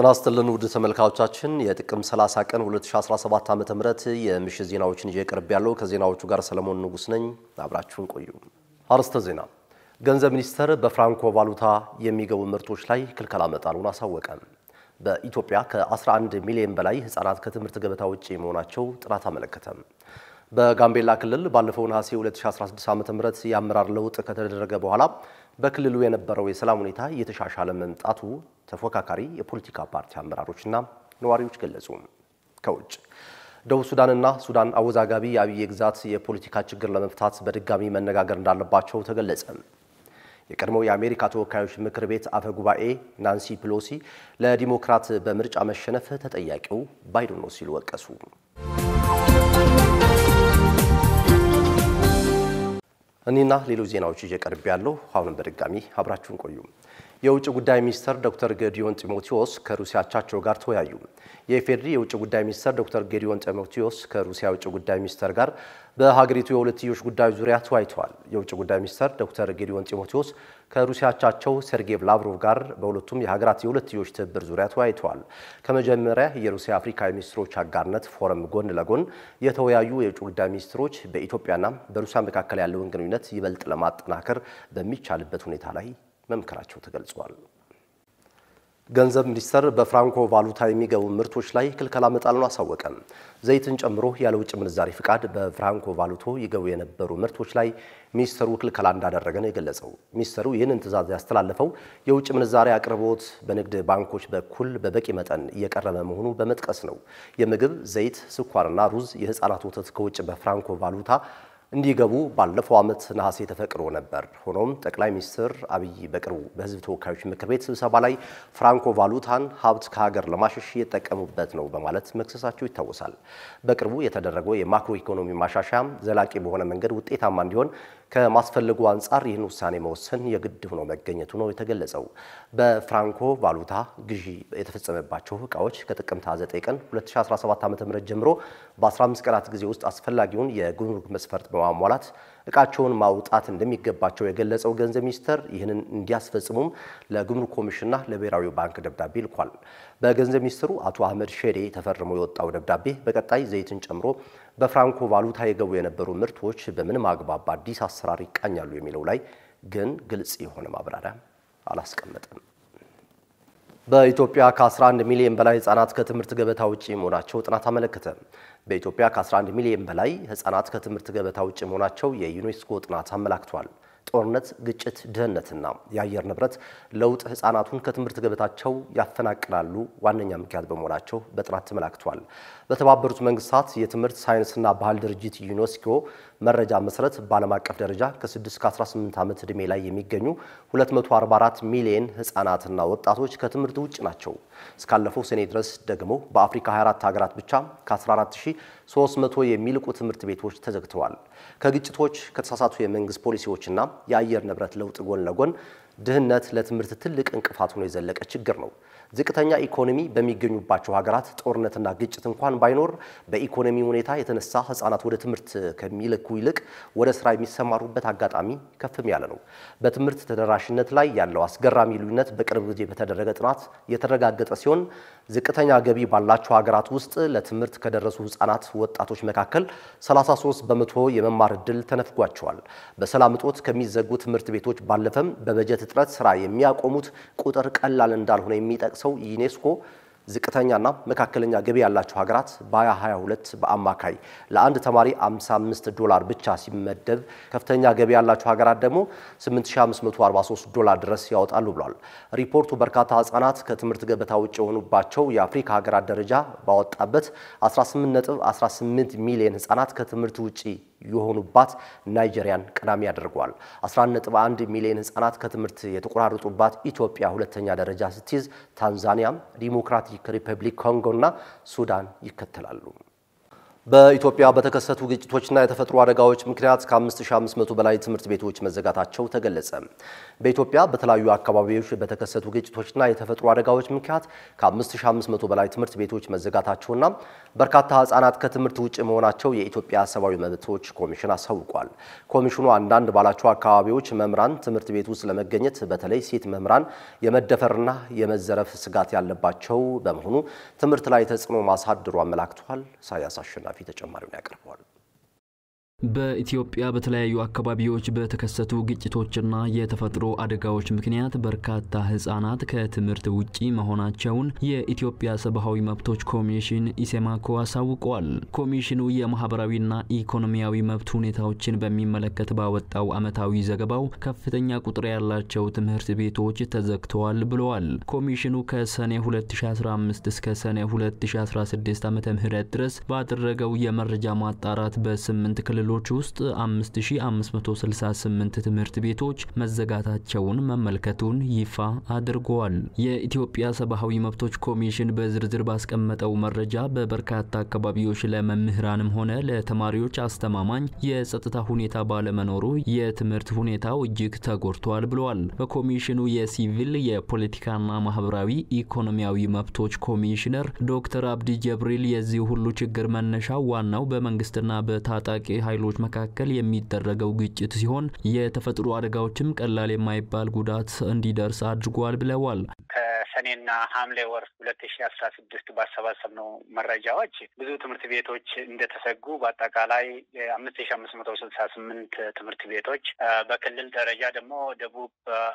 ጤና ይስጥልን ውድ ተመልካቾቻችን የጥቅምት 30 ቀን 2017 ዓ.ም የምሽት ዜናዎችን ይዤ ቀርብ ያለው ከዜናዎቹ ጋር ሰለሞን ንጉስ ነኝ። አብራችሁን ቆዩ። አርዕስተ ዜና ገንዘብ ሚኒስቴር በፍራንኮ ቫሉታ የሚገቡ ምርቶች ላይ ክልከላ መጣሉን አሳወቀ። በኢትዮጵያ ከ11 ሚሊዮን በላይ ህጻናት ከትምህርት ገበታ ውጪ መሆናቸው ጥናት አመለከተ። በጋምቤላ ክልል ባለፈው ነሐሴ 2016 ዓ.ም የአመራር ለውጥ ከተደረገ በኋላ በክልሉ የነበረው የሰላም ሁኔታ እየተሻሻለ መምጣቱ ተፎካካሪ የፖለቲካ ፓርቲ አመራሮችና ነዋሪዎች ገለጹ። ከውጭ ደቡብ ሱዳንና ሱዳን አወዛጋቢ የአብይ ግዛት የፖለቲካ ችግር ለመፍታት በድጋሚ መነጋገር እንዳለባቸው ተገለጸ። የቀድሞው የአሜሪካ ተወካዮች ምክር ቤት አፈ ጉባኤ ናንሲ ፕሎሲ ለዲሞክራት በምርጫ መሸነፍ ተጠያቂው ባይደን ነው ሲሉ ወቀሱ። እኔና ሌሎች ዜናዎች ይዤ ቀርብ ያለው አሁንም በድጋሚ አብራችሁን ቆዩ። የውጭ ጉዳይ ሚኒስትር ዶክተር ጌዲዮን ጢሞቴዎስ ከሩሲያ አቻቸው ጋር ተወያዩ። የኢፌዴሪ የውጭ ጉዳይ ሚኒስትር ዶክተር ጌዲዮን ጢሞቴዎስ ከሩሲያ የውጭ ጉዳይ ሚኒስትር ጋር በሀገሪቱ የሁለትዮሽ ጉዳዮች ዙሪያ ተወያይተዋል። የውጭ ጉዳይ ሚኒስትር ዶክተር ጌዲዮን ጢሞቴዎስ ከሩሲያቻቸው ሴርጌቭ ላቭሮቭ ጋር በሁለቱም የሀገራት የሁለትዮሽ ትብብር ዙሪያ ተወያይተዋል። ከመጀመሪያ የሩሲያ አፍሪካ ሚኒስትሮች አጋርነት ፎረም ጎን ለጎን የተወያዩ የውጭ ጉዳይ ሚኒስትሮች በኢትዮጵያና በሩሲያ መካከል ያለውን ግንኙነት ይበልጥ ለማጠናከር በሚቻልበት ሁኔታ ላይ መምከራቸው ተገልጿል። ገንዘብ ሚኒስቴር በፍራንኮ ቫሉታ የሚገቡ ምርቶች ላይ ክልከላ መጣሉን አሳወቀ። ዘይትን ጨምሮ ያለ ውጭ ምንዛሪ ፍቃድ በፍራንኮ ቫሉቶ ይገቡ የነበሩ ምርቶች ላይ ሚኒስተሩ ክልከላ እንዳደረገ ነው የገለጸው። ሚኒስተሩ ይህንን ትዕዛዝ ያስተላለፈው የውጭ ምንዛሪ አቅርቦት በንግድ ባንኮች በኩል በበቂ መጠን እየቀረበ መሆኑ በመጥቀስ ነው። የምግብ ዘይት፣ ስኳርና ሩዝ፣ የህፃናት ወተት ከውጭ በፍራንኮ ቫሉታ እንዲገቡ ባለፈው ዓመት ነሐሴ ተፈቅዶ ነበር። ሆኖም ጠቅላይ ሚኒስትር አብይ በቅርቡ በሕዝብ ተወካዮች ምክር ቤት ስብሰባ ላይ ፍራንኮ ቫሉታን ሀብት ከሀገር ለማሸሽ እየጠቀሙበት ነው በማለት መክሰሳቸው ይታወሳል። በቅርቡ የተደረገው የማክሮ ኢኮኖሚ ማሻሻያ ዘላቂ በሆነ መንገድ ውጤታማ እንዲሆን ከማስፈልጉ አንጻር ይህን ውሳኔ መወሰን የግድ ሆኖ መገኘቱ ነው የተገለጸው። በፍራንኮ ቫሉታ ግዢ የተፈጸመባቸው እቃዎች ከጥቅምት 9 ቀን 2017 ም ጀምሮ በ15 ቀናት ጊዜ ውስጥ አስፈላጊውን የጉምሩክ መስፈርት በማሟላት እቃቸውን ማውጣት እንደሚገባቸው የገለጸው ገንዘብ ሚኒስቴር ይህንን እንዲያስፈጽሙም ለጉምሩክ ኮሚሽንና ለብሔራዊ ባንክ ደብዳቤ ልኳል። በገንዘብ ሚኒስትሩ አቶ አህመድ ሼዴ ተፈርሞ የወጣው ደብዳቤ በቀጣይ ዘይትን ጨምሮ በፍራንኮ ቫሉታ የገቡ የነበሩ ምርቶች በምንም አግባብ በአዲስ አሰራር ይቃኛሉ የሚለው ላይ ግን ግልጽ የሆነ ማብራሪያ አላስቀመጠም። በኢትዮጵያ ከ11 ሚሊዮን በላይ ህጻናት ከትምህርት ገበታ ውጪ መሆናቸው ጥናት አመለከተ። በኢትዮጵያ ከ11 ሚሊዮን በላይ ህጻናት ከትምህርት ገበታ ውጭ መሆናቸው የዩኔስኮ ጥናት አመላክቷል። ጦርነት፣ ግጭት፣ ድህነትና የአየር ንብረት ለውጥ ህጻናቱን ከትምህርት ገበታቸው ያፈናቅላሉ ዋነኛ ምክንያት በመሆናቸው በጥናት ተመላክቷል። በተባበሩት መንግስታት የትምህርት ሳይንስና ባህል ድርጅት ዩኔስኮ መረጃ መሰረት በዓለም አቀፍ ደረጃ ከ6 እስከ 18 ዓመት ዕድሜ ላይ የሚገኙ 244 ሚሊዮን ህጻናትና ወጣቶች ከትምህርት ውጭ ናቸው። እስካለፈው ሰኔ ድረስ ደግሞ በአፍሪካ 24 ሀገራት ብቻ ከ14300 የሚልቁ ትምህርት ቤቶች ተዘግተዋል። ከግጭቶች ከተሳሳቱ የመንግስት ፖሊሲዎችና የአየር ንብረት ለውጥ ጎን ለጎን ድህነት ለትምህርት ትልቅ እንቅፋት ሆኖ የዘለቀ ችግር ነው። ዝቅተኛ ኢኮኖሚ በሚገኙባቸው ሀገራት ጦርነትና ግጭት እንኳን ባይኖር በኢኮኖሚ ሁኔታ የተነሳ ህጻናት ወደ ትምህርት ከሚልኩ ይልቅ ወደ ስራ የሚሰማሩበት አጋጣሚ ከፍም ያለ ነው። በትምህርት ተደራሽነት ላይ ያለው አስገራሚ ልዩነት በቅርብ ጊዜ በተደረገ ጥናት የተረጋገጠ ሲሆን ዝቅተኛ ገቢ ባላቸው ሀገራት ውስጥ ለትምህርት ከደረሱ ህጻናት ወጣቶች መካከል 33 በመቶ የመማር እድል ተነፍጓቸዋል። በሰላም እጦት ከሚዘጉ ትምህርት ቤቶች ባለፈም በበጀት ፍጥረት ስራ የሚያቆሙት ቁጥር ቀላል እንዳልሆነ የሚጠቅሰው ዩኔስኮ ዝቅተኛና መካከለኛ ገቢ ያላቸው ሀገራት በ2022 በአማካይ ለአንድ ተማሪ 55 ዶላር ብቻ ሲመደብ ከፍተኛ ገቢ ያላቸው ሀገራት ደግሞ 8543 ዶላር ድረስ ያወጣሉ ብሏል። ሪፖርቱ በርካታ ህጻናት ከትምህርት ገበታ ውጭ የሆኑባቸው የአፍሪካ ሀገራት ደረጃ ባወጣበት 18.18 ሚሊዮን ህጻናት ከትምህርት ውጭ የሆኑባት ናይጄሪያን ቀዳሚ ያደርጓል። 11.1 ሚሊዮን ህጻናት ከትምህርት የተቆራረጡባት ኢትዮጵያ ሁለተኛ ደረጃ ስትይዝ፣ ታንዛኒያ፣ ዲሞክራቲክ ሪፐብሊክ ኮንጎ እና ሱዳን ይከተላሉ። በኢትዮጵያ በተከሰቱ ግጭቶችና የተፈጥሮ አደጋዎች ምክንያት ከ5500 በላይ ትምህርት ቤቶች መዘጋታቸው ተገለጸ። በኢትዮጵያ በተለያዩ አካባቢዎች በተከሰቱ ግጭቶችና የተፈጥሮ አደጋዎች ምክንያት ከ5500 በላይ ትምህርት ቤቶች መዘጋታቸውና በርካታ ሕጻናት ከትምህርት ውጭ መሆናቸው የኢትዮጵያ ሰብአዊ መብቶች ኮሚሽን አሳውቋል። ኮሚሽኑ አንዳንድ ባላቸው አካባቢዎች መምህራን ትምህርት ቤት ውስጥ ለመገኘት በተለይ ሴት መምህራን የመደፈርና የመዘረፍ ስጋት ያለባቸው በመሆኑ ትምህርት ላይ ተጽዕኖ ማሳደሩ አመላክቷል። ኢሳያስ አሸናፊ ተጨማሪውን ያቀርበዋል። በኢትዮጵያ በተለያዩ አካባቢዎች በተከሰቱ ግጭቶችና የተፈጥሮ አደጋዎች ምክንያት በርካታ ህጻናት ከትምህርት ውጪ መሆናቸውን የኢትዮጵያ ሰብአዊ መብቶች ኮሚሽን ኢሴማኮ አሳውቋል። ኮሚሽኑ የማህበራዊና ኢኮኖሚያዊ መብት ሁኔታዎችን በሚመለከት ባወጣው ዓመታዊ ዘገባው ከፍተኛ ቁጥር ያላቸው ትምህርት ቤቶች ተዘግተዋል ብለዋል። ኮሚሽኑ ከሰኔ 2015 እስከ ሰኔ 2016 ም ድረስ ባደረገው የመረጃ ማጣራት በስምንት ክልሎች ክልሎች ውስጥ 5568 ትምህርት ቤቶች መዘጋታቸውን መመልከቱን ይፋ አድርገዋል። የኢትዮጵያ ሰብአዊ መብቶች ኮሚሽን በዝርዝር ባስቀመጠው መረጃ በበርካታ አካባቢዎች ለመምህራንም ሆነ ለተማሪዎች አስተማማኝ የጸጥታ ሁኔታ ባለመኖሩ የትምህርት ሁኔታው እጅግ ተጎድቷል ብለዋል። በኮሚሽኑ የሲቪል የፖለቲካና ማህበራዊ ኢኮኖሚያዊ መብቶች ኮሚሽነር ዶክተር አብዲ ጀብሪል የዚህ ሁሉ ችግር መነሻ ዋናው በመንግስትና በታጣቂ ኃይሎ ኃይሎች መካከል የሚደረገው ግጭት ሲሆን የተፈጥሮ አደጋዎችም ቀላል የማይባል ጉዳት እንዲደርስ አድርጓል ብለዋል። ከሰኔና ሐምሌ ወር ሁለት ሺ አስራ ስድስት ባሰባሰብነው መረጃዎች ብዙ ትምህርት ቤቶች እንደተሰጉ በአጠቃላይ አምስት ሺ አምስት መቶ ስልሳ ስምንት ትምህርት ቤቶች በክልል ደረጃ ደግሞ ደቡብ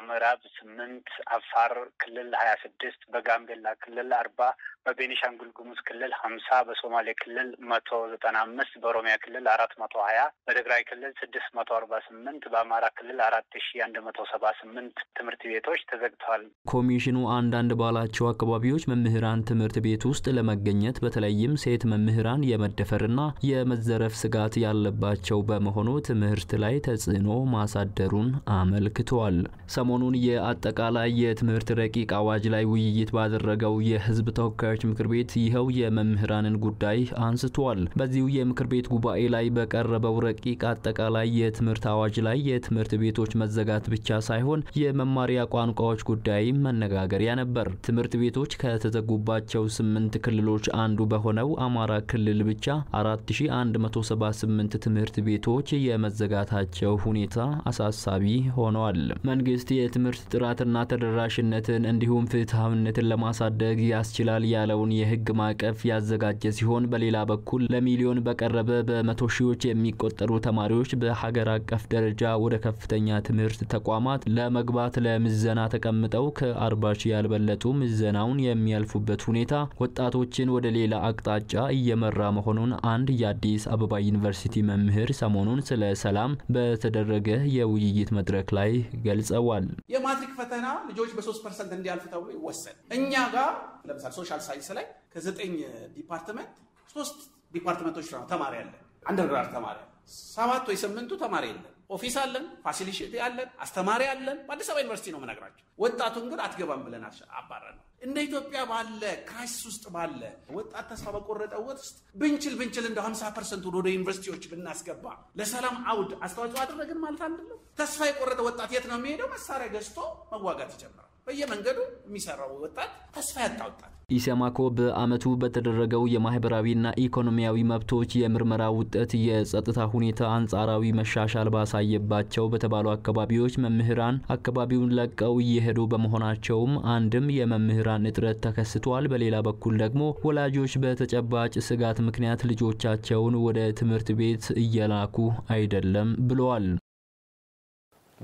ምዕራብ ስምንት፣ አፋር ክልል ሀያ ስድስት በጋምቤላ ክልል አርባ በቤኒሻንጉል ጉሙዝ ክልል ሀምሳ በሶማሌ ክልል መቶ ዘጠና አምስት በኦሮሚያ ክልል አራት መቶ ሀያ በትግራይ ክልል ስድስት መቶ አርባ ስምንት በአማራ ክልል አራት ሺ አንድ መቶ ሰባ ስምንት ትምህርት ቤቶች ተዘግተዋል። ኮሚሽኑ አንዳንድ ባላቸው አካባቢዎች መምህራን ትምህርት ቤት ውስጥ ለመገኘት በተለይም ሴት መምህራን የመደፈርና የመዘረፍ ስጋት ያለባቸው በመሆኑ ትምህርት ላይ ተጽዕኖ ማሳደሩን አመልክተዋል። ሰሞኑን የአጠቃላይ የትምህርት ረቂቅ አዋጅ ላይ ውይይት ባደረገው የህዝብ ተወካዮች ተወካዮች ምክር ቤት ይኸው የመምህራንን ጉዳይ አንስቷል። በዚሁ የምክር ቤት ጉባኤ ላይ በቀረበው ረቂቅ አጠቃላይ የትምህርት አዋጅ ላይ የትምህርት ቤቶች መዘጋት ብቻ ሳይሆን የመማሪያ ቋንቋዎች ጉዳይ መነጋገሪያ ነበር። ትምህርት ቤቶች ከተዘጉባቸው ስምንት ክልሎች አንዱ በሆነው አማራ ክልል ብቻ 4178 ትምህርት ቤቶች የመዘጋታቸው ሁኔታ አሳሳቢ ሆነዋል። መንግስት የትምህርት ጥራትና ተደራሽነትን እንዲሁም ፍትሐዊነትን ለማሳደግ ያስችላል ያ ያለውን የህግ ማዕቀፍ ያዘጋጀ ሲሆን በሌላ በኩል ለሚሊዮን በቀረበ በመቶ ሺዎች የሚቆጠሩ ተማሪዎች በሀገር አቀፍ ደረጃ ወደ ከፍተኛ ትምህርት ተቋማት ለመግባት ለምዘና ተቀምጠው ከአርባ ያልበለጡ ምዘናውን የሚያልፉበት ሁኔታ ወጣቶችን ወደ ሌላ አቅጣጫ እየመራ መሆኑን አንድ የአዲስ አበባ ዩኒቨርሲቲ መምህር ሰሞኑን ስለ ሰላም በተደረገ የውይይት መድረክ ላይ ገልጸዋል። የማትሪክ ፈተና ልጆች በሶስት ፐርሰንት እንዲያልፍ ተብሎ ይወሰድ እኛ ጋር ለምሳሌ ሶሻል ሳይንስ ላይ ከዘጠኝ ዲፓርትመንት ሶስት ዲፓርትመንቶች ተማሪ አለን። አንደርግራድ ተማሪ አለ። ሰባት ወይ ስምንቱ ተማሪ የለን። ኦፊስ አለን፣ ፋሲሊቲ አለን፣ አስተማሪ አለን። በአዲስ አበባ ዩኒቨርሲቲ ነው የምነግራቸው። ወጣቱን ግን አትገባም ብለን አባረን ነው። እንደ ኢትዮጵያ ባለ ክራይሲስ ውስጥ ባለ ወጣት ተስፋ በቆረጠው ውስጥ ብንችል ብንችል እንደ 50 ፐርሰንት ወደ ዩኒቨርሲቲዎች ብናስገባ ለሰላም አውድ አስተዋጽኦ አደረግን ማለት አንድለው። ተስፋ የቆረጠ ወጣት የት ነው የሚሄደው? መሳሪያ ገዝቶ መዋጋት ይጀምራል። በየመንገዱ የሚሰራው ወጣት ተስፋ ያጣ ወጣት ኢሰማኮ በአመቱ በተደረገው የማህበራዊና ኢኮኖሚያዊ መብቶች የምርመራ ውጤት የጸጥታ ሁኔታ አንጻራዊ መሻሻል ባሳየባቸው በተባሉ አካባቢዎች መምህራን አካባቢውን ለቀው እየሄዱ በመሆናቸውም አንድም የመምህራን እጥረት ተከስቷል። በሌላ በኩል ደግሞ ወላጆች በተጨባጭ ስጋት ምክንያት ልጆቻቸውን ወደ ትምህርት ቤት እየላኩ አይደለም ብለዋል።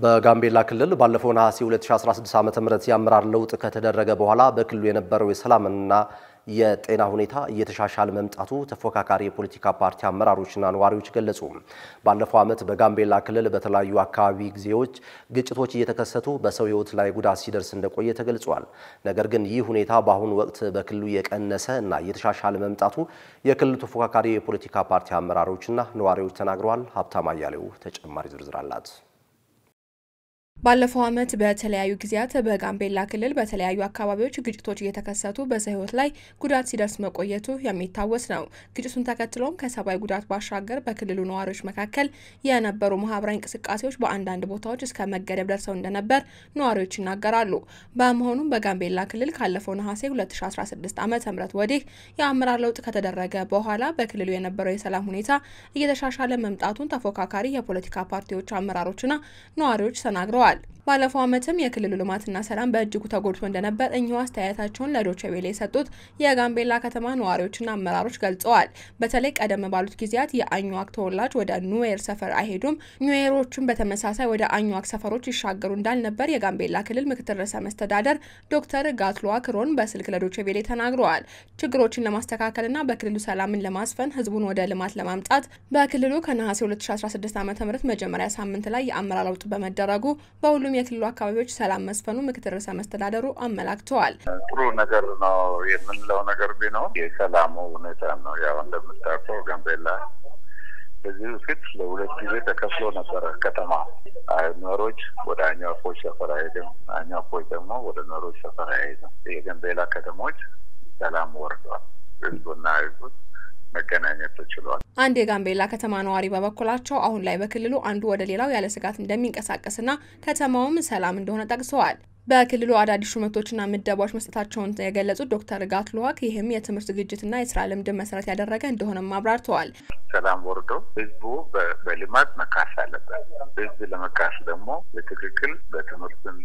በጋምቤላ ክልል ባለፈው ነሐሴ 2016 ዓ ም የአመራር ለውጥ ከተደረገ በኋላ በክልሉ የነበረው የሰላምና የጤና ሁኔታ እየተሻሻለ መምጣቱ ተፎካካሪ የፖለቲካ ፓርቲ አመራሮችና ነዋሪዎች ገለጹ። ባለፈው ዓመት በጋምቤላ ክልል በተለያዩ አካባቢ ጊዜዎች ግጭቶች እየተከሰቱ በሰው ሕይወት ላይ ጉዳት ሲደርስ እንደቆየ ተገልጿል። ነገር ግን ይህ ሁኔታ በአሁኑ ወቅት በክልሉ የቀነሰ እና እየተሻሻለ መምጣቱ የክልሉ ተፎካካሪ የፖለቲካ ፓርቲ አመራሮችና ነዋሪዎች ተናግረዋል። ሀብታም አያሌው ተጨማሪ ዝርዝር አላት። ባለፈው ዓመት በተለያዩ ጊዜያት በጋምቤላ ክልል በተለያዩ አካባቢዎች ግጭቶች እየተከሰቱ በሰው ሕይወት ላይ ጉዳት ሲደርስ መቆየቱ የሚታወስ ነው። ግጭቱን ተከትሎም ከሰብአዊ ጉዳት ባሻገር በክልሉ ነዋሪዎች መካከል የነበሩ ማህበራዊ እንቅስቃሴዎች በአንዳንድ ቦታዎች እስከ መገደብ ደርሰው እንደነበር ነዋሪዎች ይናገራሉ። በመሆኑም በጋምቤላ ክልል ካለፈው ነሐሴ 2016 ዓ ም ወዲህ የአመራር ለውጥ ከተደረገ በኋላ በክልሉ የነበረው የሰላም ሁኔታ እየተሻሻለ መምጣቱን ተፎካካሪ የፖለቲካ ፓርቲዎች አመራሮችና ነዋሪዎች ተናግረዋል። God ባለፈው ዓመትም የክልሉ ልማትና ሰላም በእጅጉ ተጎድቶ እንደነበር እኚሁ አስተያየታቸውን ለዶቼ ቬለ የሰጡት የጋምቤላ ከተማ ነዋሪዎችና አመራሮች ገልጸዋል። በተለይ ቀደም ባሉት ጊዜያት የአኝዋክ ተወላጅ ወደ ኑዌር ሰፈር አይሄዱም፣ ኑዌሮቹም በተመሳሳይ ወደ አኝዋክ ሰፈሮች ይሻገሩ እንዳልነበር የጋምቤላ ክልል ምክትል ርዕሰ መስተዳደር ዶክተር ጋትሎዋ ክሮን በስልክ ለዶቼ ቬሌ ተናግረዋል። ችግሮችን ለማስተካከልና በክልሉ ሰላምን ለማስፈን ህዝቡን ወደ ልማት ለማምጣት በክልሉ ከነሐሴ 2016 ዓ ም መጀመሪያ ሳምንት ላይ የአመራር ለውጥ በመደረጉ በሁሉም የክልሉ አካባቢዎች ሰላም መስፈኑ ምክትል ርዕሰ መስተዳደሩ አመላክተዋል። ጥሩ ነገር ነው የምንለው ነገር ቢኖር የሰላሙ ሁኔታ ነው። ያው እንደምታውቀው ጋምቤላ በዚህ በፊት ለሁለት ጊዜ ተከፍሎ ነበረ ከተማ ኖሮች ወደ አኛፎች ሰፈራ ሄደም፣ አኛፎች ደግሞ ወደ ኖሮች ሰፈራ ሄደም። የገንቤላ ከተሞች ሰላም ወርደዋል። ህዝቡና ህዝቡ መገናኘት ተችሏል። አንድ የጋምቤላ ከተማ ነዋሪ በበኩላቸው አሁን ላይ በክልሉ አንዱ ወደ ሌላው ያለ ስጋት እንደሚንቀሳቀስና ከተማውም ሰላም እንደሆነ ጠቅሰዋል። በክልሉ አዳዲስ ሹመቶችና ምደባዎች መስጠታቸውን የገለጹት ዶክተር ርጋት ይህም የትምህርት ዝግጅትና የስራ ልምድ መሰረት ያደረገ እንደሆነም አብራርተዋል። ሰላም ወርዶ ህዝቡ በልማት መካስ አለበት። ህዝብ ለመካስ ደግሞ በትክክል በትምህርትን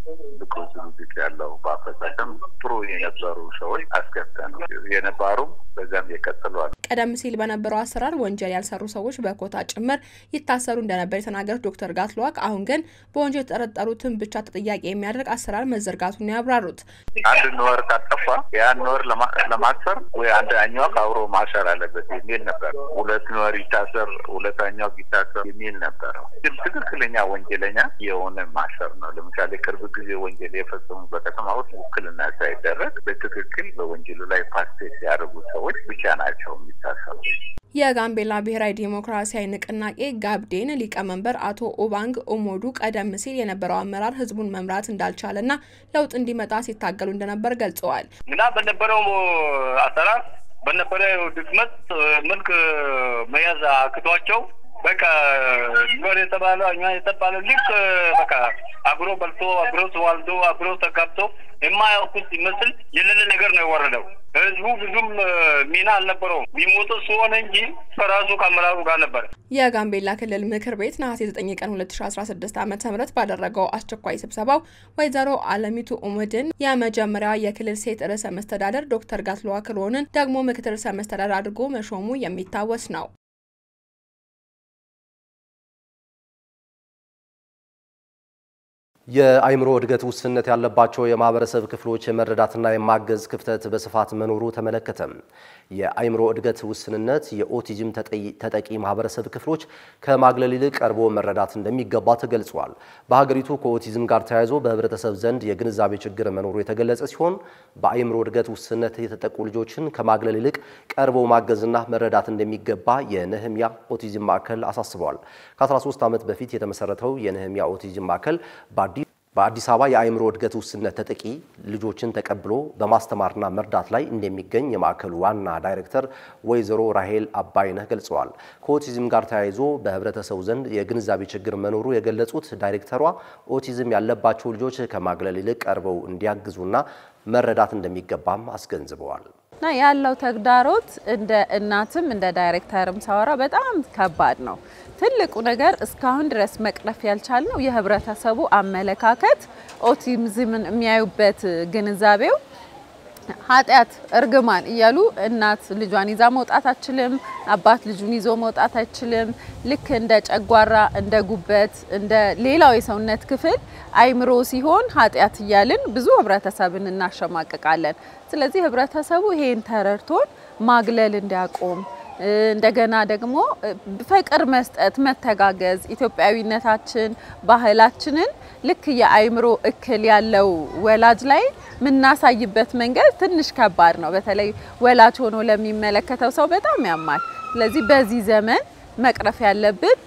ብቁ ዝግጅት ያለው በአፈጻጸም ጥሩ የነበሩ ሰዎች አስገብተን ነው የነባሩም በዛም የቀጥሏል። ቀደም ሲል በነበረው አሰራር ወንጀል ያልሰሩ ሰዎች በኮታ ጭምር ይታሰሩ እንደነበር የተናገሩት ዶክተር ርጋት አሁን ግን በወንጀል የተጠረጠሩትን ብቻ ተጠያቂ የሚያደርግ አሰራር መዘርጋቱን ያብራሩት አንድ ወር ካጠፋ ያን ወር ለማክሰር ወይ አንደኛው አብሮ ማሰር አለበት የሚል ነበር። ሁለት ወር ይታሰር፣ ሁለተኛው ይታሰር የሚል ነበር። ትክክለኛ ወንጀለኛ የሆነ ማሰር ነው። ለምሳሌ ቅርብ ጊዜ ወንጀል የፈጸሙ በከተማ ውስጥ ውክልና ሳይደረግ በትክክል በወንጀሉ ላይ ፓርቲሲፔት ያደርጉ ሰዎች ብቻ ናቸው የሚታሰሩ። የጋምቤላ ብሔራዊ ዲሞክራሲያዊ ንቅናቄ ጋብዴን ሊቀመንበር አቶ ኦባንግ ኦሞዱ ቀደም ሲል የነበረው አመራር ህዝቡን መምራት እንዳልቻለና ለውጥ እንዲመጣ ሲታገሉ እንደነበር ገልጸዋል። እና በነበረው አሰራር በነበረው ድክመት መልክ መያዝ አክቷቸው። በቃ ኖር የተባለው እኛ የተባለው ልክ በቃ አብሮ በልቶ አብሮ ተዋልዶ አብሮ ተጋብቶ የማያውቁት ይመስል የሌለ ነገር ነው የወረደው። ህዝቡ ብዙም ሚና አልነበረውም። ቢሞቱ ሲሆን እንጂ ከራሱ ከአመራሩ ጋር ነበር። የጋምቤላ ክልል ምክር ቤት ነሐሴ 9 ቀን 2016 ዓ ም ባደረገው አስቸኳይ ስብሰባው ወይዘሮ አለሚቱ ኡምድን የመጀመሪያ የክልል ሴት ርዕሰ መስተዳደር፣ ዶክተር ጋትሎዋ ክሎንን ደግሞ ምክትል ርዕሰ መስተዳደር አድርጎ መሾሙ የሚታወስ ነው። የአይምሮ እድገት ውስንነት ያለባቸው የማህበረሰብ ክፍሎች የመረዳትና የማገዝ ክፍተት በስፋት መኖሩ ተመለከተም የአይምሮ እድገት ውስንነት የኦቲዝም ተጠቂ ማህበረሰብ ክፍሎች ከማግለል ይልቅ ቀርቦ መረዳት እንደሚገባ ተገልጿል። በሀገሪቱ ከኦቲዝም ጋር ተያይዞ በህብረተሰብ ዘንድ የግንዛቤ ችግር መኖሩ የተገለጸ ሲሆን በአይምሮ እድገት ውስንነት የተጠቁ ልጆችን ከማግለል ይልቅ ቀርቦ ማገዝና መረዳት እንደሚገባ የነህምያ ኦቲዝም ማዕከል አሳስበዋል። ከ13 ዓመት በፊት የተመሰረተው የነህምያ ኦቲዝም ማዕከል በአዲስ አበባ የአእምሮ እድገት ውስንነት ተጠቂ ልጆችን ተቀብሎ በማስተማርና መርዳት ላይ እንደሚገኝ የማዕከሉ ዋና ዳይሬክተር ወይዘሮ ራሄል አባይነህ ገልጸዋል። ከኦቲዝም ጋር ተያይዞ በህብረተሰቡ ዘንድ የግንዛቤ ችግር መኖሩ የገለጹት ዳይሬክተሯ ኦቲዝም ያለባቸው ልጆች ከማግለል ይልቅ ቀርበው እንዲያግዙና መረዳት እንደሚገባም አስገንዝበዋል። እና ያለው ተግዳሮት እንደ እናትም እንደ ዳይሬክተርም ሳወራ በጣም ከባድ ነው። ትልቁ ነገር እስካሁን ድረስ መቅረፍ ነው የህብረተሰቡ አመለካከት ኦቲዝምን የሚያዩበት ግንዛቤው ኃጢአት፣ እርግማን እያሉ እናት ልጇን ይዛ መውጣት አችልም አባት ልጁን ይዞ መውጣት አይችልም። ልክ እንደ ጨጓራ፣ እንደ ጉበት፣ እንደ ሌላው የሰውነት ክፍል አይምሮ ሲሆን ኃጢአት እያልን ብዙ ህብረተሰብን እናሸማቅቃለን። ስለዚህ ህብረተሰቡ ይሄን ተረድቶን ማግለል እንዲያቆም እንደገና ደግሞ ፍቅር መስጠት፣ መተጋገዝ ኢትዮጵያዊነታችን ባህላችንን ልክ የአእምሮ እክል ያለው ወላጅ ላይ የምናሳይበት መንገድ ትንሽ ከባድ ነው። በተለይ ወላጅ ሆኖ ለሚመለከተው ሰው በጣም ያማል። ስለዚህ በዚህ ዘመን መቅረፍ ያለብን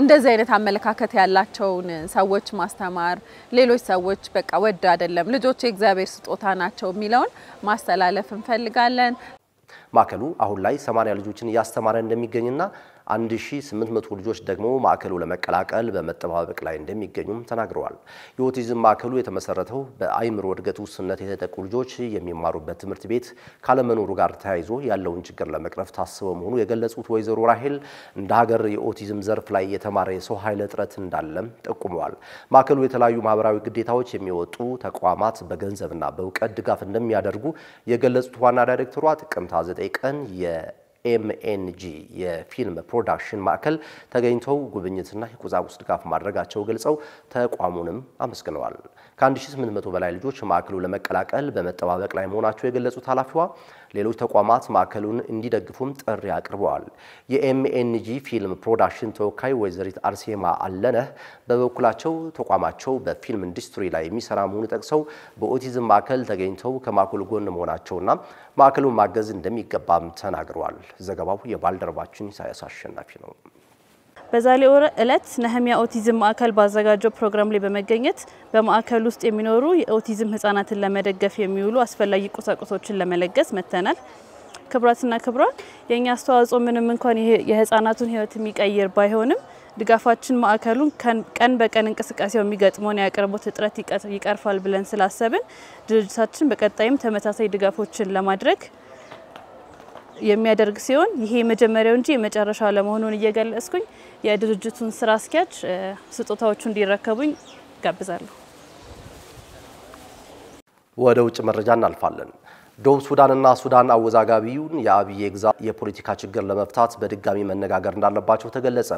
እንደዚህ አይነት አመለካከት ያላቸውን ሰዎች ማስተማር፣ ሌሎች ሰዎች በቃ ወድ አይደለም ልጆች የእግዚአብሔር ስጦታ ናቸው የሚለውን ማስተላለፍ እንፈልጋለን። ማዕከሉ አሁን ላይ 80 ልጆችን እያስተማረ እንደሚገኝና 1800 ልጆች ደግሞ ማዕከሉ ለመቀላቀል በመጠባበቅ ላይ እንደሚገኙም ተናግረዋል። የኦቲዝም ማዕከሉ የተመሰረተው በአይምሮ እድገት ውስንነት የተጠቁ ልጆች የሚማሩበት ትምህርት ቤት ካለመኖሩ ጋር ተያይዞ ያለውን ችግር ለመቅረፍ ታስበ መሆኑ የገለጹት ወይዘሮ ራሄል እንደ ሀገር የኦቲዝም ዘርፍ ላይ የተማረ የሰው ኃይል እጥረት እንዳለም ጠቁመዋል። ማዕከሉ የተለያዩ ማህበራዊ ግዴታዎች የሚወጡ ተቋማት በገንዘብና በእውቀት ድጋፍ እንደሚያደርጉ የገለጹት ዋና ዳይሬክተሯ ጥቅምት 9 ቀን ኤምኤንጂ የፊልም ፕሮዳክሽን ማዕከል ተገኝተው ጉብኝትና የቁሳቁስ ድጋፍ ማድረጋቸው ገልጸው ተቋሙንም አመስግነዋል። ከ1800 በላይ ልጆች ማዕከሉ ለመቀላቀል በመጠባበቅ ላይ መሆናቸው የገለጹት ኃላፊዋ ሌሎች ተቋማት ማዕከሉን እንዲደግፉም ጥሪ አቅርበዋል። የኤምኤንጂ ፊልም ፕሮዳክሽን ተወካይ ወይዘሪት አርሴማ አለነህ በበኩላቸው ተቋማቸው በፊልም ኢንዱስትሪ ላይ የሚሰራ መሆኑ ጠቅሰው በኦቲዝም ማዕከል ተገኝተው ከማዕከሉ ጎን መሆናቸውና ማዕከሉን ማገዝ እንደሚገባም ተናግረዋል። ዘገባው የባልደረባችን ኢሳያስ አሸናፊ ነው። በዛሬው እለት ነህሚያ ኦቲዝም ማዕከል ባዘጋጀው ፕሮግራም ላይ በመገኘት በማዕከል ውስጥ የሚኖሩ የኦቲዝም ህጻናትን ለመደገፍ የሚውሉ አስፈላጊ ቁሳቁሶችን ለመለገስ መጥተናል። ክብራትና ክብሯን የእኛ አስተዋጽኦ ምንም እንኳን የህጻናቱን ህይወት የሚቀይር ባይሆንም ድጋፋችን ማዕከሉን ቀን በቀን እንቅስቃሴው የሚገጥመውን የአቅርቦት እጥረት ይቀርፋል ብለን ስላሰብን ድርጅታችን በቀጣይም ተመሳሳይ ድጋፎችን ለማድረግ የሚያደርግ ሲሆን ይሄ የመጀመሪያው እንጂ የመጨረሻው ለመሆኑን እየገለጽኩኝ የድርጅቱን ስራ አስኪያጅ ስጦታዎቹ እንዲረከቡኝ ጋብዛለሁ። ወደ ውጭ መረጃ እናልፋለን። ደቡብ ሱዳንና ሱዳን አወዛጋቢውን የአብዬ ግዛት የፖለቲካ ችግር ለመፍታት በድጋሚ መነጋገር እንዳለባቸው ተገለጸ።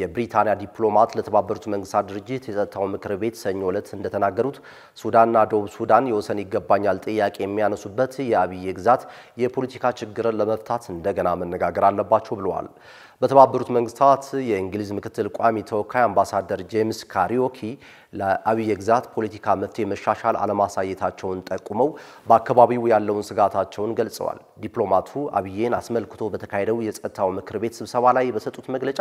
የብሪታንያ ዲፕሎማት ለተባበሩት መንግስታት ድርጅት የጸጥታው ምክር ቤት ሰኞ ዕለት እንደተናገሩት ሱዳንና ደቡብ ሱዳን የወሰን ይገባኛል ጥያቄ የሚያነሱበት የአብዬ ግዛት የፖለቲካ ችግርን ለመፍታት እንደገና መነጋገር አለባቸው ብለዋል። በተባበሩት መንግስታት የእንግሊዝ ምክትል ቋሚ ተወካይ አምባሳደር ጄምስ ካሪዮኪ ለአብይ ግዛት ፖለቲካ መፍትሄ መሻሻል አለማሳየታቸውን ጠቁመው በአካባቢው ያለውን ስጋታቸውን ገልጸዋል። ዲፕሎማቱ አብይን አስመልክቶ በተካሄደው የጸጥታው ምክር ቤት ስብሰባ ላይ በሰጡት መግለጫ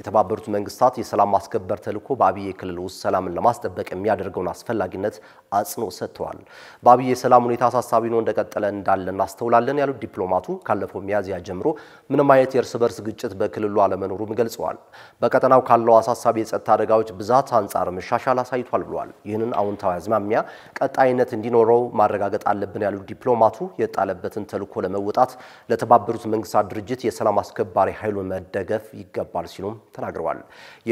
የተባበሩት መንግስታት የሰላም ማስከበር ተልዕኮ በአብዬ ክልል ውስጥ ሰላምን ለማስጠበቅ የሚያደርገውን አስፈላጊነት አጽንኦት ሰጥተዋል። በአብዬ የሰላም ሁኔታ አሳሳቢ ነው እንደቀጠለ እንዳለ እናስተውላለን ያሉት ዲፕሎማቱ ካለፈው ሚያዝያ ጀምሮ ምንም አይነት የእርስ በርስ ግጭት በክልሉ አለመኖሩም ገልጸዋል። በቀጠናው ካለው አሳሳቢ የጸጥታ አደጋዎች ብዛት አንጻር መሻሻል አሳይቷል ብሏል። ይህንን አዎንታዊ አዝማሚያ ቀጣይነት እንዲኖረው ማረጋገጥ አለብን ያሉት ዲፕሎማቱ የጣለበትን ተልዕኮ ለመወጣት ለተባበሩት መንግስታት ድርጅት የሰላም አስከባሪ ኃይሉን መደገፍ ይገባል ሲሉም ተናግረዋል።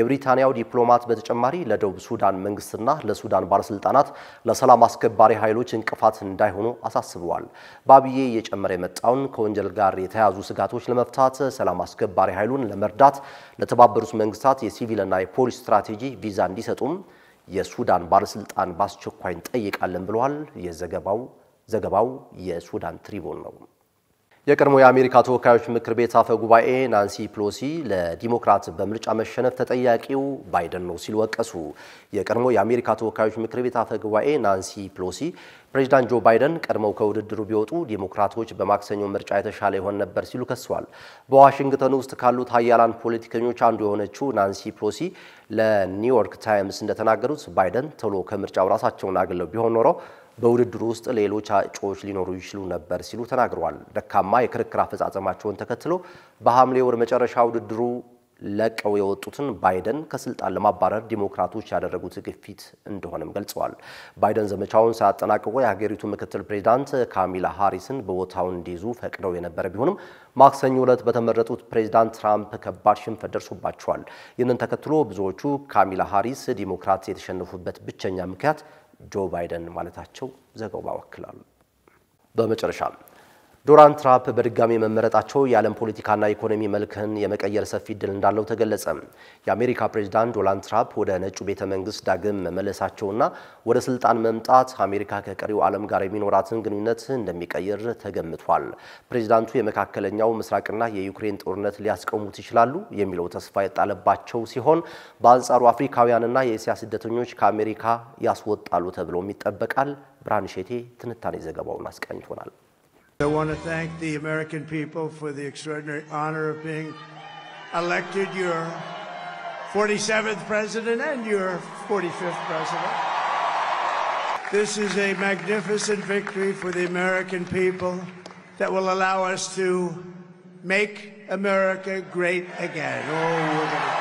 የብሪታንያው ዲፕሎማት በተጨማሪ ለደቡብ ሱዳን መንግስትና ለሱዳን ባለስልጣናት ለሰላም አስከባሪ ኃይሎች እንቅፋት እንዳይሆኑ አሳስበዋል። በአብዬ እየጨመረ የመጣውን ከወንጀል ጋር የተያዙ ስጋቶች ለመፍታት ሰላም አስከባሪ ኃይሉ ኃይሉን ለመርዳት ለተባበሩት መንግስታት የሲቪልና የፖሊስ ስትራቴጂ ቪዛ እንዲሰጡም የሱዳን ባለስልጣን በአስቸኳይ እንጠይቃለን ብለዋል። የዘገባው ዘገባው የሱዳን ትሪቡን ነው። የቀድሞ የአሜሪካ ተወካዮች ምክር ቤት አፈ ጉባኤ ናንሲ ፕሎሲ ለዲሞክራት በምርጫ መሸነፍ ተጠያቂው ባይደን ነው ሲል ወቀሱ። የቀድሞ የአሜሪካ ተወካዮች ምክር ቤት አፈ ጉባኤ ናንሲ ፕሎሲ ፕሬዚዳንት ጆ ባይደን ቀድመው ከውድድሩ ቢወጡ ዲሞክራቶች በማክሰኞ ምርጫ የተሻለ ይሆን ነበር ሲሉ ከሰዋል። በዋሽንግተን ውስጥ ካሉት ሀያላን ፖለቲከኞች አንዱ የሆነችው ናንሲ ፕሎሲ ለኒውዮርክ ታይምስ እንደተናገሩት ባይደን ቶሎ ከምርጫው ራሳቸውን አግለው ቢሆን ኖረው በውድድሩ ውስጥ ሌሎች እጩዎች ሊኖሩ ይችሉ ነበር ሲሉ ተናግረዋል። ደካማ የክርክር አፈጻጸማቸውን ተከትሎ በሐምሌ ወር መጨረሻ ውድድሩ ለቀው የወጡትን ባይደን ከስልጣን ለማባረር ዲሞክራቶች ያደረጉት ግፊት እንደሆነም ገልጸዋል። ባይደን ዘመቻውን ሳያጠናቅቁ የሀገሪቱ ምክትል ፕሬዚዳንት ካሚላ ሃሪስን በቦታው እንዲይዙ ፈቅደው የነበረ ቢሆንም ማክሰኞ ዕለት በተመረጡት ፕሬዚዳንት ትራምፕ ከባድ ሽንፈት ደርሶባቸዋል። ይህንን ተከትሎ ብዙዎቹ ካሚላ ሃሪስ ዲሞክራት የተሸነፉበት ብቸኛ ምክንያት ጆ ባይደን ማለታቸው ዘገባው አክሏል። በመጨረሻም ዶናልድ ትራምፕ በድጋሚ መመረጣቸው የዓለም ፖለቲካና ኢኮኖሚ መልክን የመቀየር ሰፊ እድል እንዳለው ተገለጸ። የአሜሪካ ፕሬዝዳንት ዶናልድ ትራምፕ ወደ ነጩ ቤተ መንግስት ዳግም መመለሳቸውና ወደ ስልጣን መምጣት አሜሪካ ከቀሪው ዓለም ጋር የሚኖራትን ግንኙነት እንደሚቀይር ተገምቷል። ፕሬዝዳንቱ የመካከለኛው ምስራቅና የዩክሬን ጦርነት ሊያስቀሙት ይችላሉ የሚለው ተስፋ የጣለባቸው ሲሆን፣ በአንጻሩ አፍሪካውያንና የእስያ ስደተኞች ከአሜሪካ ያስወጣሉ ተብሎም ይጠበቃል። ብርሃን ሼቴ ትንታኔ ዘገባውን አስቃኝቶናል። I want to thank the American people for the extraordinary honor of being elected your 47th president and your 45th president. This is a magnificent victory for the American people that will allow us to make America great again. Oh,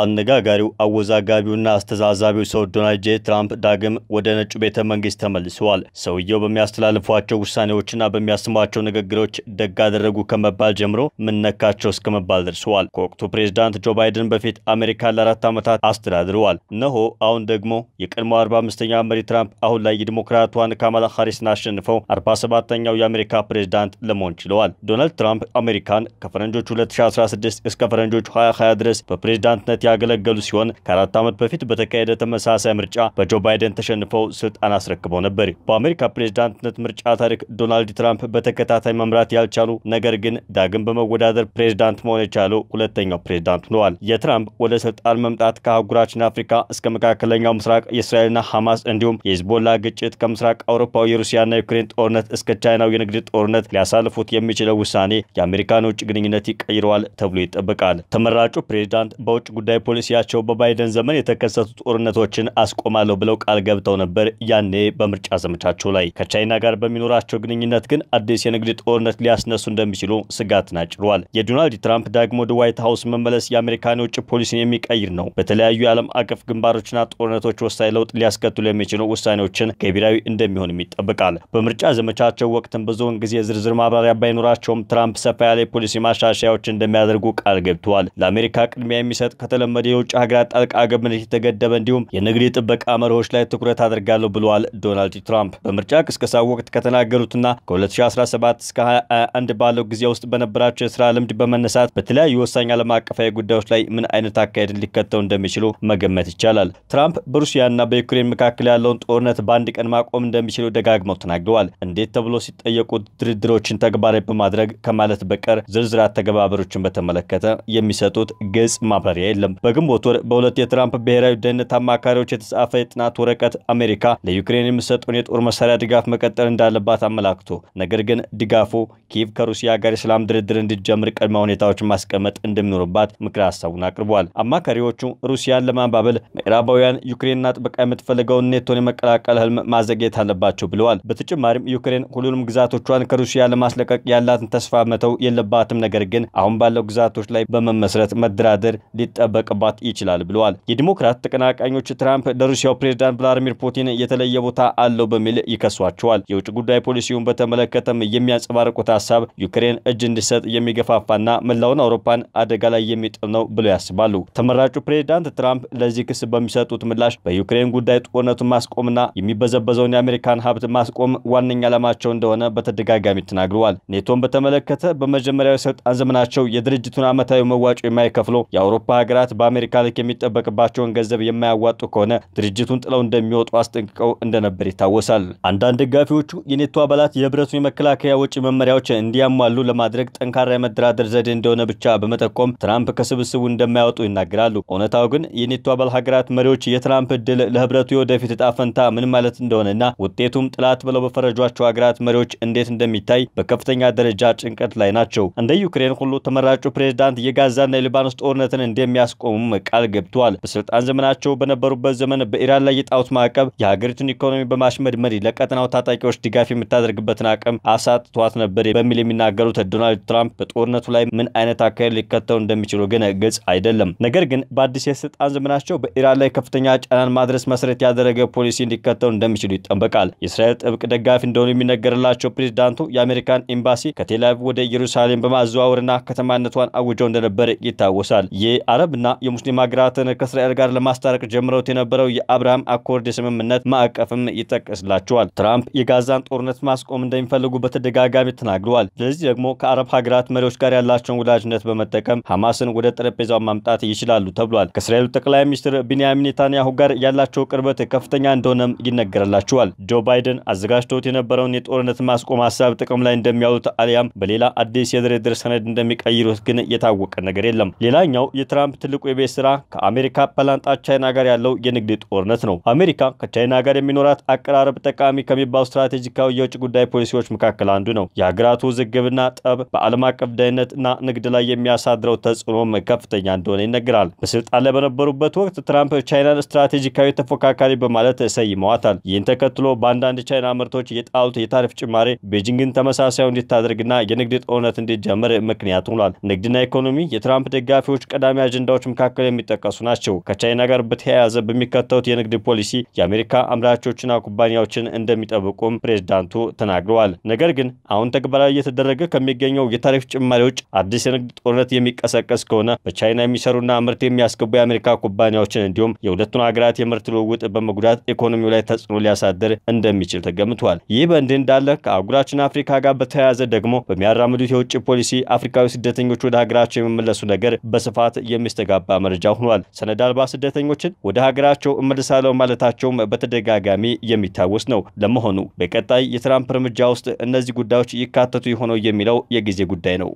አነጋጋሪው አወዛጋቢውና አስተዛዛቢው ሰው ዶናልድ ጄ ትራምፕ ዳግም ወደ ነጩ ቤተ መንግስት ተመልሰዋል። ሰውየው በሚያስተላልፏቸው ውሳኔዎችና በሚያስማቸው ንግግሮች ደግ አደረጉ ከመባል ጀምሮ ምነካቸው እስከ መባል ደርሰዋል። ከወቅቱ ፕሬዝዳንት ጆ ባይደን በፊት አሜሪካን ለአራት ዓመታት አስተዳድረዋል። እነሆ አሁን ደግሞ የቀድሞ 45ኛ መሪ ትራምፕ አሁን ላይ የዲሞክራቷን ካማላ ሃሪስን አሸንፈው 47ኛው የአሜሪካ ፕሬዝዳንት ለመሆን ችለዋል። ዶናልድ ትራምፕ አሜሪካን ከፈረንጆች 2016 እስከ ፈረንጆች 2020 ድረስ በፕሬዝዳንትነት ያገለገሉ ሲሆን ከአራት ዓመት በፊት በተካሄደ ተመሳሳይ ምርጫ በጆ ባይደን ተሸንፈው ስልጣን አስረክበው ነበር። በአሜሪካ ፕሬዝዳንትነት ምርጫ ታሪክ ዶናልድ ትራምፕ በተከታታይ መምራት ያልቻሉ ነገር ግን ዳግም በመወዳደር ፕሬዝዳንት መሆን የቻሉ ሁለተኛው ፕሬዝዳንት ሆነዋል። የትራምፕ ወደ ስልጣን መምጣት ከአህጉራችን አፍሪካ እስከ መካከለኛው ምስራቅ የእስራኤልና ሐማስ እንዲሁም የሂዝቦላ ግጭት ከምስራቅ አውሮፓው የሩሲያና ዩክሬን ጦርነት እስከ ቻይናው የንግድ ጦርነት ሊያሳልፉት የሚችለው ውሳኔ የአሜሪካን ውጭ ግንኙነት ይቀይረዋል ተብሎ ይጠበቃል። ተመራጩ ፕሬዝዳንት በውጭ ጉዳይ ጉዳይ ፖሊሲያቸው በባይደን ዘመን የተከሰቱ ጦርነቶችን አስቆማለሁ ብለው ቃል ገብተው ነበር ያኔ በምርጫ ዘመቻቸው ላይ። ከቻይና ጋር በሚኖራቸው ግንኙነት ግን አዲስ የንግድ ጦርነት ሊያስነሱ እንደሚችሉ ስጋትን አጭሯል። የዶናልድ ትራምፕ ደግሞ ወደ ዋይት ሀውስ መመለስ የአሜሪካን የውጭ ፖሊሲን የሚቀይር ነው፣ በተለያዩ የዓለም አቀፍ ግንባሮችና ጦርነቶች ወሳኝ ለውጥ ሊያስከትሉ የሚችሉ ውሳኔዎችን ገቢራዊ እንደሚሆንም ይጠበቃል። በምርጫ ዘመቻቸው ወቅትም ብዙውን ጊዜ ዝርዝር ማብራሪያ ባይኖራቸውም ትራምፕ ሰፋ ያለ የፖሊሲ ማሻሻያዎች እንደሚያደርጉ ቃል ገብተዋል። ለአሜሪካ ቅድሚያ የሚሰጥ ከተለ የተለመደ የውጭ ሀገራት ጣልቃ ገብነት የተገደበ እንዲሁም የንግድ ጥበቃ መርሆች ላይ ትኩረት አድርጋለሁ ብለዋል ዶናልድ ትራምፕ። በምርጫ ቅስቀሳ ወቅት ከተናገሩትና ከ2017 እስከ 21 ባለው ጊዜ ውስጥ በነበራቸው የስራ ልምድ በመነሳት በተለያዩ ወሳኝ ዓለም አቀፋዊ ጉዳዮች ላይ ምን አይነት አካሄድን ሊከተው እንደሚችሉ መገመት ይቻላል። ትራምፕ በሩሲያና በዩክሬን መካከል ያለውን ጦርነት በአንድ ቀን ማቆም እንደሚችሉ ደጋግመው ተናግረዋል። እንዴት ተብሎ ሲጠየቁ ድርድሮችን ተግባራዊ በማድረግ ከማለት በቀር ዝርዝር አተገባበሮችን በተመለከተ የሚሰጡት ግልጽ ማብራሪያ የለም። በግንቦት ወር በሁለት የትራምፕ ብሔራዊ ደህንነት አማካሪዎች የተጻፈ የጥናት ወረቀት አሜሪካ ለዩክሬን የምትሰጠውን የጦር መሳሪያ ድጋፍ መቀጠል እንዳለባት አመላክቶ ነገር ግን ድጋፉ ኪየቭ ከሩሲያ ጋር የሰላም ድርድር እንዲጀምር ቅድመ ሁኔታዎችን ማስቀመጥ እንደሚኖርባት ምክረ ሀሳቡን አቅርቧል። አማካሪዎቹ ሩሲያን ለማባበል ምዕራባውያን ዩክሬንና ጥበቃ የምትፈልገውን ኔቶን የመቀላቀል ህልም ማዘግየት አለባቸው ብለዋል። በተጨማሪም ዩክሬን ሁሉንም ግዛቶቿን ከሩሲያ ለማስለቀቅ ያላትን ተስፋ መተው የለባትም፣ ነገር ግን አሁን ባለው ግዛቶች ላይ በመመስረት መደራደር ሊጠበ ሊጠበቅባት ይችላል ብለዋል። የዲሞክራት ተቀናቃኞች ትራምፕ ለሩሲያው ፕሬዝዳንት ቭላዲሚር ፑቲን የተለየ ቦታ አለው በሚል ይከሷቸዋል። የውጭ ጉዳይ ፖሊሲውን በተመለከተም የሚያንጸባርቁት ሀሳብ ዩክሬን እጅ እንዲሰጥ የሚገፋፋና መላውን አውሮፓን አደጋ ላይ የሚጥል ነው ብለው ያስባሉ። ተመራጩ ፕሬዝዳንት ትራምፕ ለዚህ ክስ በሚሰጡት ምላሽ በዩክሬን ጉዳይ ጦርነቱን ማስቆምና የሚበዘበዘውን የአሜሪካን ሀብት ማስቆም ዋነኛ ዓላማቸው እንደሆነ በተደጋጋሚ ተናግረዋል። ኔቶን በተመለከተ በመጀመሪያው የስልጣን ዘመናቸው የድርጅቱን ዓመታዊ መዋጮ የማይከፍሎ የአውሮፓ ሀገራት ሀገራት በአሜሪካ ልክ የሚጠበቅባቸውን ገንዘብ የማያዋጡ ከሆነ ድርጅቱን ጥለው እንደሚወጡ አስጠንቅቀው እንደነበር ይታወሳል። አንዳንድ ደጋፊዎቹ የኔቶ አባላት የህብረቱን የመከላከያ ወጪ መመሪያዎች እንዲያሟሉ ለማድረግ ጠንካራ የመደራደር ዘዴ እንደሆነ ብቻ በመጠቆም ትራምፕ ከስብስቡ እንደማያወጡ ይናገራሉ። እውነታው ግን የኔቶ አባል ሀገራት መሪዎች የትራምፕ እድል ለህብረቱ የወደፊት እጣ ፈንታ ምን ማለት እንደሆነና ውጤቱም ጥላት ብለው በፈረጇቸው ሀገራት መሪዎች እንዴት እንደሚታይ በከፍተኛ ደረጃ ጭንቀት ላይ ናቸው። እንደ ዩክሬን ሁሉ ተመራጩ ፕሬዝዳንት የጋዛና የሊባኖስ ጦርነትን እንደሚያስ ለማስቆሙም ቃል ገብተዋል። በስልጣን ዘመናቸው በነበሩበት ዘመን በኢራን ላይ የጣሉት ማዕቀብ የሀገሪቱን ኢኮኖሚ በማሽመድመድ ለቀጠናው ታጣቂዎች ድጋፍ የምታደርግበትን አቅም አሳጥቷት ነበር በሚል የሚናገሩት ዶናልድ ትራምፕ በጦርነቱ ላይ ምን አይነት አካሄድ ሊከተሉ እንደሚችሉ ግን ግልጽ አይደለም። ነገር ግን በአዲስ የስልጣን ዘመናቸው በኢራን ላይ ከፍተኛ ጫናን ማድረስ መሰረት ያደረገ ፖሊሲ እንዲከተሉ እንደሚችሉ ይጠበቃል። የእስራኤል ጥብቅ ደጋፊ እንደሆኑ የሚነገርላቸው ፕሬዚዳንቱ የአሜሪካን ኤምባሲ ከቴላቪቭ ወደ ኢየሩሳሌም በማዘዋወርና ከተማነቷን አውጀው እንደነበር ይታወሳል። የአረብና እና የሙስሊም ሀገራትን ከእስራኤል ጋር ለማስታረቅ ጀምረውት የነበረው የአብርሃም አኮርድ የስምምነት ማዕቀፍም ይጠቀስላቸዋል። ትራምፕ የጋዛን ጦርነት ማስቆም እንደሚፈልጉ በተደጋጋሚ ተናግረዋል። ስለዚህ ደግሞ ከአረብ ሀገራት መሪዎች ጋር ያላቸውን ወዳጅነት በመጠቀም ሐማስን ወደ ጠረጴዛው ማምጣት ይችላሉ ተብሏል። ከእስራኤሉ ጠቅላይ ሚኒስትር ቢንያሚን ኔታንያሁ ጋር ያላቸው ቅርበት ከፍተኛ እንደሆነም ይነገርላቸዋል። ጆ ባይደን አዘጋጅተውት የነበረውን የጦርነት ማስቆም ሀሳብ ጥቅም ላይ እንደሚያውሉት አሊያም በሌላ አዲስ የድርድር ሰነድ እንደሚቀይሩት ግን የታወቀ ነገር የለም። ሌላኛው የትራምፕ ትልቁ የቤት ስራ ከአሜሪካ በላንጣ ቻይና ጋር ያለው የንግድ ጦርነት ነው። አሜሪካ ከቻይና ጋር የሚኖራት አቀራረብ ጠቃሚ ከሚባሉ ስትራቴጂካዊ የውጭ ጉዳይ ፖሊሲዎች መካከል አንዱ ነው። የሀገራቱ ውዝግብና ጠብ በዓለም አቀፍ ደህንነትና ንግድ ላይ የሚያሳድረው ተጽዕኖ ከፍተኛ እንደሆነ ይነገራል። በስልጣን ላይ በነበሩበት ወቅት ትራምፕ ቻይናን ስትራቴጂካዊ ተፎካካሪ በማለት ሰይመዋታል። ይህን ተከትሎ በአንዳንድ ቻይና ምርቶች የጣሉት የታሪፍ ጭማሬ ቤጂንግን ተመሳሳዩ እንዲታደርግና የንግድ ጦርነት እንዲጀምር ምክንያት ሆኗል። ንግድና ኢኮኖሚ የትራምፕ ደጋፊዎች ቀዳሚ አጀንዳዎች ሁኔታዎች መካከል የሚጠቀሱ ናቸው። ከቻይና ጋር በተያያዘ በሚከተሉት የንግድ ፖሊሲ የአሜሪካ አምራቾችና ኩባንያዎችን እንደሚጠብቁም ፕሬዝዳንቱ ተናግረዋል። ነገር ግን አሁን ተግባራዊ እየተደረገ ከሚገኘው የታሪፍ ጭማሪ ውጭ አዲስ የንግድ ጦርነት የሚቀሰቀስ ከሆነ በቻይና የሚሰሩና ምርት የሚያስገቡ የአሜሪካ ኩባንያዎችን እንዲሁም የሁለቱን ሀገራት የምርት ልውውጥ በመጉዳት ኢኮኖሚው ላይ ተጽዕኖ ሊያሳድር እንደሚችል ተገምቷል። ይህ በእንዲህ እንዳለ ከአህጉራችን አፍሪካ ጋር በተያያዘ ደግሞ በሚያራምዱት የውጭ ፖሊሲ አፍሪካዊ ስደተኞች ወደ ሀገራቸው የሚመለሱ ነገር በስፋት የሚስተጋ የሚያስተጋባ መረጃ ሆኗል። ሰነድ አልባ ስደተኞችን ወደ ሀገራቸው እመልሳለሁ ማለታቸውም በተደጋጋሚ የሚታወስ ነው። ለመሆኑ በቀጣይ የትራምፕ እርምጃ ውስጥ እነዚህ ጉዳዮች ይካተቱ የሆነው የሚለው የጊዜ ጉዳይ ነው።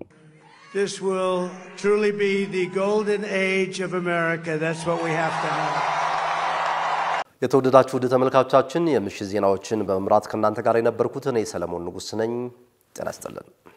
የተወደዳችሁ ውድ ተመልካቾቻችን የምሽት ዜናዎችን በመምራት ከእናንተ ጋር የነበርኩት እኔ ሰለሞን ንጉስ ነኝ። ጤና ይስጥልን።